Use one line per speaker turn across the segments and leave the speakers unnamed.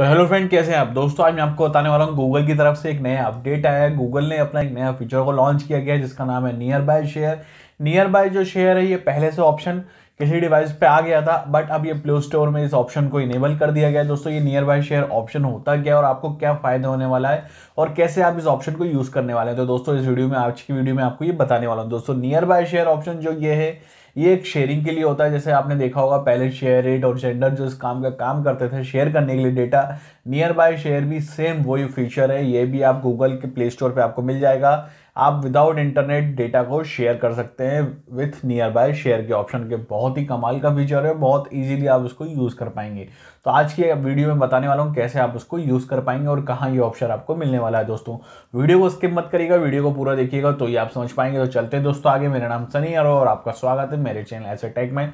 तो hello friend कैसे हैं आप दोस्तों आज मैं आपको बताने वाला हूँ गूगल की तरफ से एक नया अपडेट आया है गूगल ने अपना एक नया फीचर को लॉन्च किया गया है जिसका नाम है Nearby Share Nearby जो शेयर है ये पहले से ऑप्शन किसी डिवाइस पे आ गया था बट अब ये प्ले स्टोर में इस ऑप्शन को इनेबल कर दिया गया दोस्तों ये नियर बाय शेयर ऑप्शन होता क्या और आपको क्या फ़ायदा होने वाला है और कैसे आप इस ऑप्शन को यूज़ करने वाले हैं तो दोस्तों इस वीडियो में आज की वीडियो में आपको ये बताने वाला हूँ दोस्तों नियर बाय शेयर ऑप्शन जो ये है ये एक शेयरिंग के लिए होता है जैसे आपने देखा होगा पहले शेयर रेट और जेंडर जो इस काम का काम करते थे शेयर करने के लिए डेटा नियर बाय शेयर भी सेम वही फीचर है ये भी आप गूगल के प्ले स्टोर पर आपको मिल जाएगा आप विदाउट इंटरनेट डेटा को शेयर कर सकते हैं विथ नियर बाय शेयर के ऑप्शन के बहुत ही कमाल का फीचर है बहुत ईजिली आप उसको यूज़ कर पाएंगे तो आज की वीडियो में बताने वाला हूँ कैसे आप उसको यूज़ कर पाएंगे और कहाँ ये ऑप्शन आपको मिलने वाला है दोस्तों वीडियो को स्किप मत करिएगा वीडियो को पूरा देखिएगा तो ये आप समझ पाएंगे तो चलते दोस्तों आगे मेरा नाम सनी और आपका स्वागत है मेरे चैनल एस टेक मैन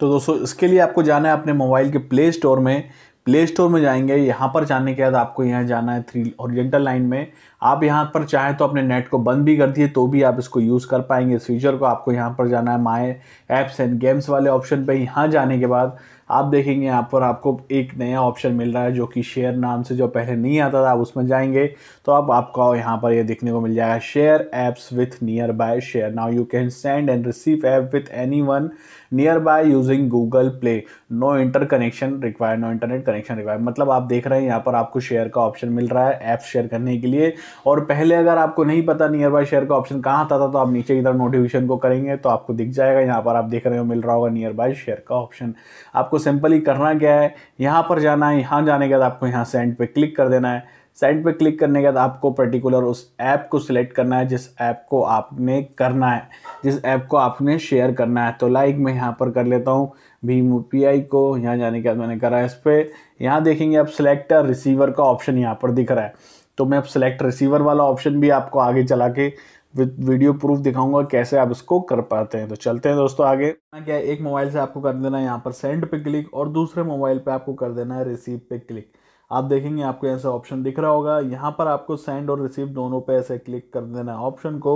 तो दोस्तों इसके लिए आपको जाना है अपने मोबाइल के प्ले स्टोर में प्ले स्टोर में जाएंगे यहाँ पर जाने के बाद आपको यहाँ जाना है थ्री ओरिजेंटल लाइन में आप यहाँ पर चाहे तो अपने नेट को बंद भी कर दिए तो भी आप इसको यूज़ कर पाएंगे इस फीचर को आपको यहाँ पर जाना है माई ऐप्स एंड गेम्स वाले ऑप्शन पे यहाँ जाने के बाद आप देखेंगे यहाँ पर आपको एक नया ऑप्शन मिल रहा है जो कि शेयर नाम से जो पहले नहीं आता था आप उसमें जाएंगे तो अब आपको यहाँ पर ये यह देखने को मिल जाएगा share apps with Nearby Share now you can send and receive app with anyone nearby using Google Play no inter connection require no internet connection require मतलब आप देख रहे हैं यहाँ पर आपको शेयर का ऑप्शन मिल रहा है ऐप शेयर करने के लिए और पहले अगर आपको नहीं पता नियर बाय शेयर का ऑप्शन कहाँ आता था तो आप नीचे की तरफ नोटिफिकेशन को करेंगे तो आपको दिख जाएगा यहाँ पर आप देख रहे हो मिल रहा होगा नियर बाय शेयर का ऑप्शन आपको सिंपली करना क्या है यहाँ पर जाना है यहाँ जाने के बाद आपको यहाँ सेंड पे क्लिक कर देना है सेंड पे क्लिक करने के बाद आपको पर्टिकुलर उस ऐप को सिलेक्ट करना है जिस ऐप को आपने करना है जिस ऐप को आपने शेयर करना है तो लाइक मैं यहाँ पर कर लेता हूँ भीम यू को यहाँ जाने के बाद मैंने करा है इस पर यहाँ देखेंगे आप सिलेक्ट रिसीवर का ऑप्शन यहाँ पर दिख रहा है तो मैं अब सिलेक्ट रिसीवर वाला ऑप्शन भी आपको आगे चला के विद वीडियो प्रूफ दिखाऊंगा कैसे आप इसको कर पाते हैं तो चलते हैं दोस्तों आगे क्या एक मोबाइल से आपको कर देना है यहाँ पर सेंड पे क्लिक और दूसरे मोबाइल पे आपको कर देना है रिसीव पे क्लिक आप देखेंगे आपको ऐसा ऑप्शन दिख रहा होगा यहाँ पर आपको सेंड और रिसीव दोनों पे ऐसे क्लिक कर देना है ऑप्शन को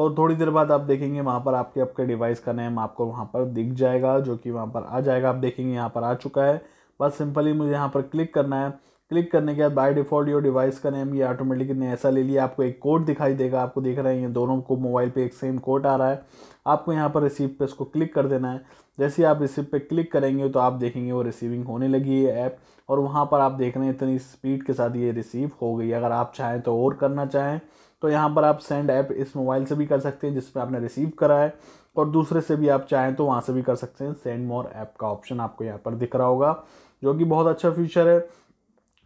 और थोड़ी देर बाद आप देखेंगे वहाँ पर आपके आपके डिवाइस का नेम आपको वहाँ पर दिख जाएगा जो कि वहाँ पर आ जाएगा आप देखेंगे यहाँ पर आ चुका है बस सिंपली मुझे यहाँ पर क्लिक करना है क्लिक करने के बाद बाय डिफ़ॉल्ट योर डिवाइस का नेम ये ऑटोमेटिकली ऐसा ले लिया आपको एक कोड दिखाई देगा आपको देख रहे हैं ये दोनों को मोबाइल पे एक सेम कोड आ रहा है आपको यहाँ पर रिसीव पे इसको क्लिक कर देना है जैसे ही आप रिसीव पे क्लिक करेंगे तो आप देखेंगे वो रिसीविंग होने लगी है ऐप और वहाँ पर आप देख रहे हैं इतनी स्पीड के साथ ये रिसीव हो गई अगर आप चाहें तो और करना चाहें तो यहाँ पर आप सेंड ऐप इस मोबाइल से भी कर सकते हैं जिसमें आपने रिसीव करा है और दूसरे से भी आप चाहें तो वहाँ से भी कर सकते हैं सेंड मोर ऐप का ऑप्शन आपको यहाँ पर दिख रहा होगा जो कि बहुत अच्छा फीचर है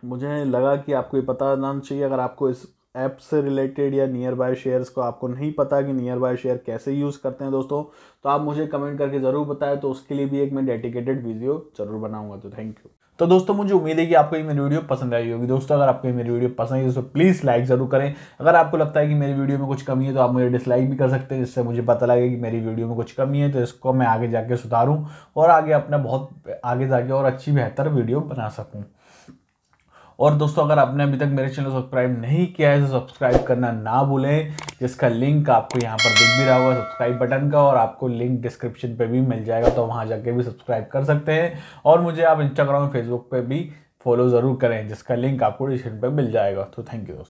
मुझे लगा कि आपको ये पता ना चाहिए अगर आपको इस ऐप से रिलेटेड या नियर बाय शेयर्स को आपको नहीं पता कि नियर बाय शेयर कैसे यूज़ करते हैं दोस्तों तो आप मुझे कमेंट करके ज़रूर बताएं तो उसके लिए भी एक मैं डेडिकेटेड वीडियो जरूर बनाऊंगा तो थैंक यू तो दोस्तों मुझे उम्मीद है कि आपको ये मेरी वीडियो पसंद आई होगी दोस्तों अगर आपको ये मेरी वीडियो पसंद आई तो प्लीज़ लाइक ज़रूर करें अगर आपको लगता है कि मेरी वीडियो में कुछ कमी है तो आप मुझे डिसलाइक भी कर सकते हैं जिससे मुझे पता लगे कि मेरी वीडियो में कुछ कमी है तो इसको मैं आगे जाके सुधारूँ और आगे अपना बहुत आगे जाके और अच्छी बेहतर वीडियो बना सकूँ और दोस्तों अगर आपने अभी तक मेरे चैनल सब्सक्राइब नहीं किया है तो सब्सक्राइब करना ना भूलें जिसका लिंक आपको यहाँ पर दिख भी रहा होगा सब्सक्राइब बटन का और आपको लिंक डिस्क्रिप्शन पर भी मिल जाएगा तो वहाँ जाके भी सब्सक्राइब कर सकते हैं और मुझे आप इंस्टाग्राम और फेसबुक पर भी फॉलो ज़रूर करें जिसका लिंक आपको डिस्क्रिप्शन पर मिल जाएगा तो थैंक यू दोस्तों